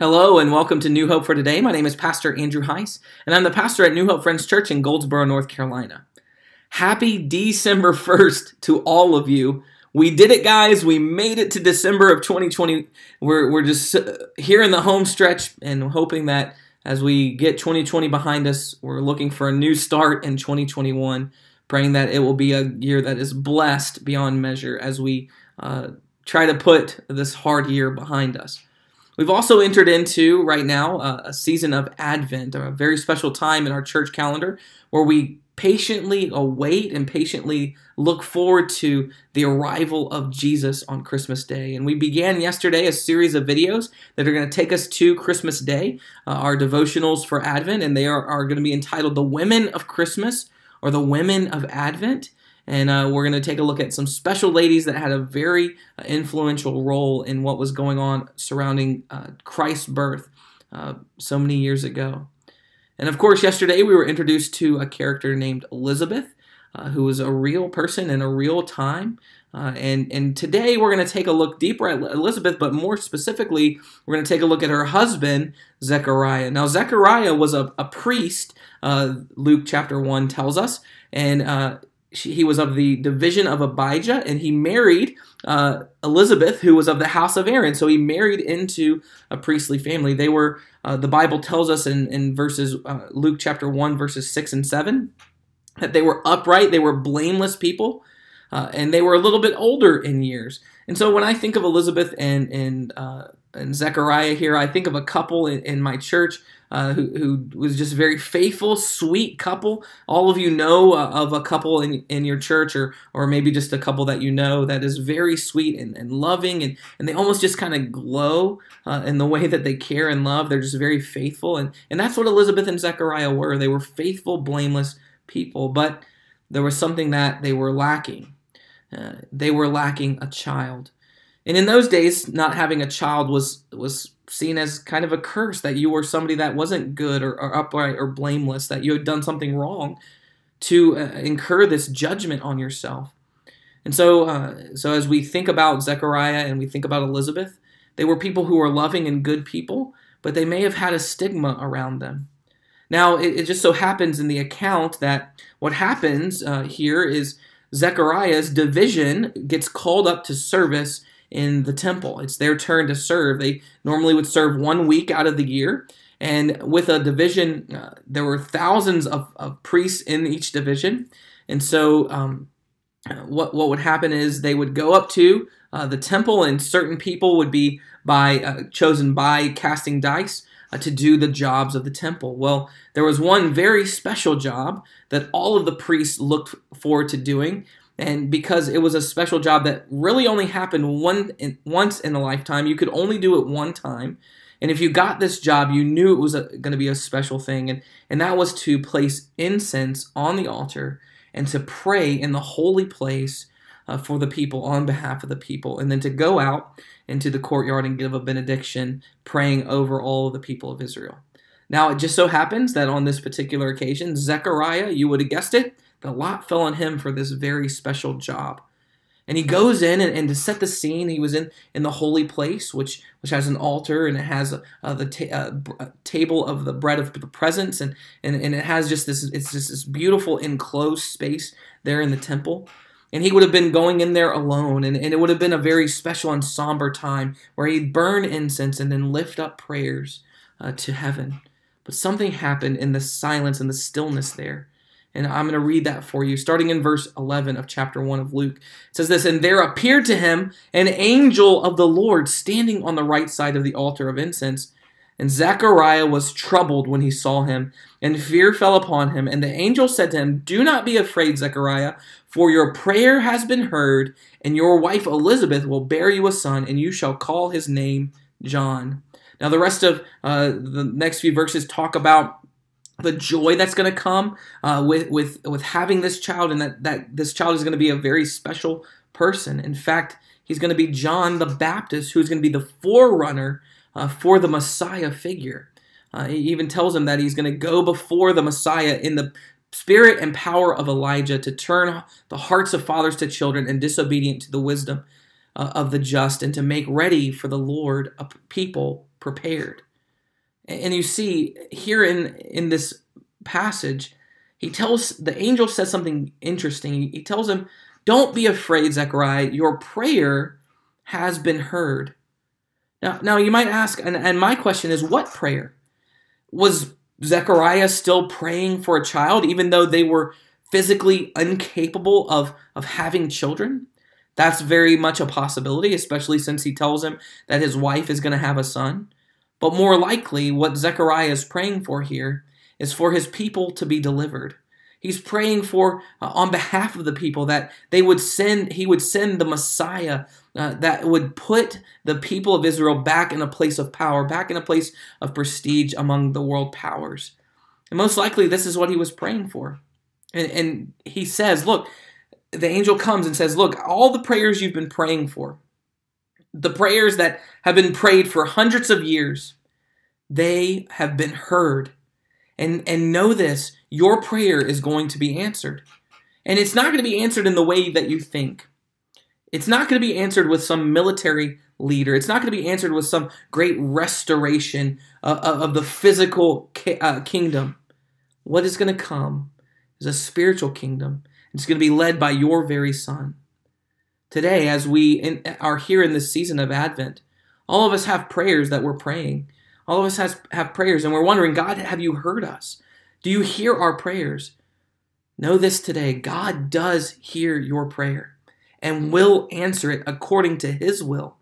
Hello and welcome to New Hope for Today. My name is Pastor Andrew Heiss, and I'm the pastor at New Hope Friends Church in Goldsboro, North Carolina. Happy December 1st to all of you. We did it, guys. We made it to December of 2020. We're, we're just uh, here in the home stretch and hoping that as we get 2020 behind us, we're looking for a new start in 2021, praying that it will be a year that is blessed beyond measure as we uh, try to put this hard year behind us. We've also entered into right now uh, a season of Advent, a very special time in our church calendar where we patiently await and patiently look forward to the arrival of Jesus on Christmas Day. And we began yesterday a series of videos that are going to take us to Christmas Day, uh, our devotionals for Advent, and they are, are going to be entitled The Women of Christmas or The Women of Advent and uh, we're going to take a look at some special ladies that had a very uh, influential role in what was going on surrounding uh, Christ's birth uh, so many years ago. And of course, yesterday we were introduced to a character named Elizabeth, uh, who was a real person in a real time. Uh, and, and today we're going to take a look deeper at Elizabeth, but more specifically, we're going to take a look at her husband, Zechariah. Now, Zechariah was a, a priest, Luke chapter 1 tells us, and she, he was of the division of Abijah, and he married uh, Elizabeth, who was of the house of Aaron. So he married into a priestly family. They were, uh, the Bible tells us in, in verses, uh, Luke chapter 1, verses 6 and 7, that they were upright, they were blameless people, uh, and they were a little bit older in years. And so when I think of Elizabeth and and uh, and Zechariah here, I think of a couple in, in my church uh, who, who was just very faithful, sweet couple. All of you know uh, of a couple in, in your church, or or maybe just a couple that you know that is very sweet and, and loving, and, and they almost just kind of glow uh, in the way that they care and love. They're just very faithful, and and that's what Elizabeth and Zechariah were. They were faithful, blameless people, but there was something that they were lacking. Uh, they were lacking a child. And in those days, not having a child was was seen as kind of a curse that you were somebody that wasn't good or, or upright or blameless, that you had done something wrong to uh, incur this judgment on yourself. And so, uh, so as we think about Zechariah and we think about Elizabeth, they were people who were loving and good people, but they may have had a stigma around them. Now, it, it just so happens in the account that what happens uh, here is Zechariah's division gets called up to service in the temple. It's their turn to serve. They normally would serve one week out of the year. And with a division, uh, there were thousands of, of, priests in each division. And so, um, what, what would happen is they would go up to uh, the temple, and certain people would be by uh, chosen by casting dice uh, to do the jobs of the temple. Well, there was one very special job that all of the priests looked forward to doing, and because it was a special job that really only happened one in, once in a lifetime, you could only do it one time. And if you got this job, you knew it was going to be a special thing, and and that was to place incense on the altar and to pray in the holy place uh, for the people on behalf of the people, and then to go out into the courtyard and give a benediction, praying over all the people of Israel. Now, it just so happens that on this particular occasion, Zechariah, you would have guessed it, the lot fell on him for this very special job. And he goes in, and, and to set the scene, he was in, in the holy place, which, which has an altar and it has uh, the ta- uh, uh, table of the bread of the presence, and, and, and it has just this it's just this beautiful enclosed space there in the temple and he would have been going in there alone, and, and it would have been a very special and somber time where he'd burn incense and then lift up prayers uh, to heaven. But something happened in the silence and the stillness there. And I'm going to read that for you, starting in verse 11 of chapter 1 of Luke. It says this And there appeared to him an angel of the Lord standing on the right side of the altar of incense. And Zechariah was troubled when he saw him, and fear fell upon him. And the angel said to him, Do not be afraid, Zechariah, for your prayer has been heard, and your wife Elizabeth will bear you a son, and you shall call his name John. Now, the rest of uh, the next few verses talk about the joy that's going to come uh, with, with, with having this child, and that, that this child is going to be a very special person. In fact, he's going to be John the Baptist, who's going to be the forerunner uh, for the Messiah figure. Uh, he even tells him that he's going to go before the Messiah in the spirit and power of Elijah to turn the hearts of fathers to children and disobedient to the wisdom uh, of the just and to make ready for the Lord a people prepared. And you see here in, in this passage, he tells the angel says something interesting. He tells him, Don't be afraid, Zechariah, your prayer has been heard. Now, now you might ask, and, and my question is, what prayer? Was Zechariah still praying for a child, even though they were physically incapable of, of having children? That's very much a possibility, especially since he tells him that his wife is going to have a son. But more likely, what Zechariah is praying for here is for his people to be delivered He's praying for uh, on behalf of the people that they would send he would send the Messiah uh, that would put the people of Israel back in a place of power, back in a place of prestige among the world powers. And most likely this is what he was praying for. And, and he says, look, the angel comes and says, look, all the prayers you've been praying for, the prayers that have been prayed for hundreds of years, they have been heard and, and know this your prayer is going to be answered. And it's not going to be answered in the way that you think. It's not going to be answered with some military leader. It's not going to be answered with some great restoration of, uh, uh, of, the physical ki uh, kingdom. What is going to come is a spiritual kingdom. It's going to be led by your very son. Today, as we in, are here in this season of Advent, all of us have prayers that we're praying. All of us has, have prayers, and we're wondering, God, have you heard us? Do you hear our prayers? Know this today God does hear your prayer and will answer it according to his will,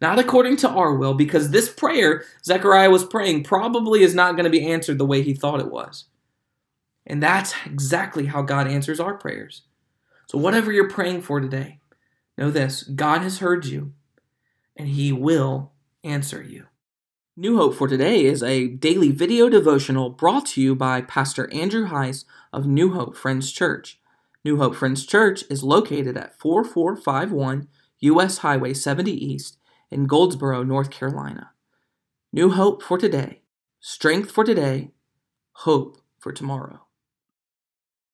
not according to our will, because this prayer Zechariah was praying probably is not going to be answered the way he thought it was. And that's exactly how God answers our prayers. So, whatever you're praying for today, know this God has heard you and he will answer you. New Hope for today is a daily video devotional brought to you by Pastor Andrew Heiss of New Hope Friends Church. New Hope Friends Church is located at 4451 US Highway 70 East in Goldsboro, North Carolina. New Hope for today, Strength for today, Hope for tomorrow.